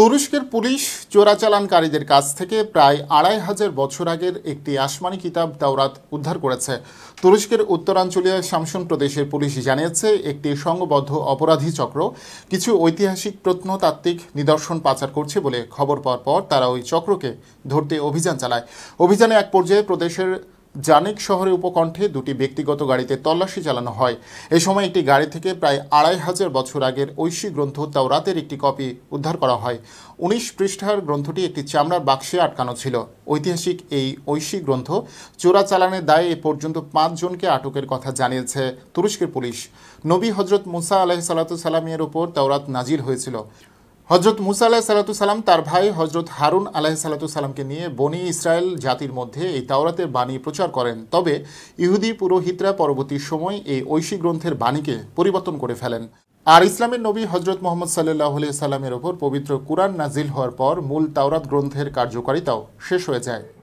তুরস্কের পুলিশ চোরাচালানকারীদের কাছ থেকে প্রায় আড়াই হাজার বছর আগের একটি আসমানি কিতাব দাওরাত উদ্ধার করেছে তুরস্কের উত্তরাঞ্চলীয় শামসুন প্রদেশের পুলিশ জানিয়েছে একটি সংবদ্ধ অপরাধী চক্র কিছু ঐতিহাসিক প্রত্নতাত্ত্বিক নিদর্শন পাচার করছে বলে খবর পাওয়ার পর তারা ওই চক্রকে ধরতে অভিযান চালায় অভিযানে এক পর্যায়ে প্রদেশের জানিক শহরের উপকণ্ঠে দুটি ব্যক্তিগত গাড়িতে তল্লাশি চালানো হয় এ সময় একটি গাড়ি থেকে প্রায় আড়াই হাজার বছর আগের ঐশী গ্রন্থ রাতের একটি কপি উদ্ধার করা হয় উনিশ পৃষ্ঠার গ্রন্থটি একটি চামড়ার বাক্সে আটকানো ছিল ঐতিহাসিক এই ঐশী গ্রন্থ চোরাচালানের দায়ে এ পর্যন্ত পাঁচজনকে আটকের কথা জানিয়েছে তুরস্কের পুলিশ নবী হজরত মুসা আলাহ সালাতু সালামিয়ার ওপর তাওরাত নাজির হয়েছিল হজরত মুসা আলাহ সালাম তার ভাই হজরত হারুন আলাহ সালামকে নিয়ে বনি ইসরায়েল জাতির মধ্যে এই তাওরাতের বাণী প্রচার করেন তবে ইহুদি পুরোহিতরা পরবর্তী সময় এই ঐশী গ্রন্থের বাণীকে পরিবর্তন করে ফেলেন আর ইসলামের নবী হজরত মোহাম্মদ সাল্লাহ সাল্লামের ওপর পবিত্র কুরআন নাজিল হওয়ার পর মূল তাওরাত গ্রন্থের কার্যকারিতাও শেষ হয়ে যায়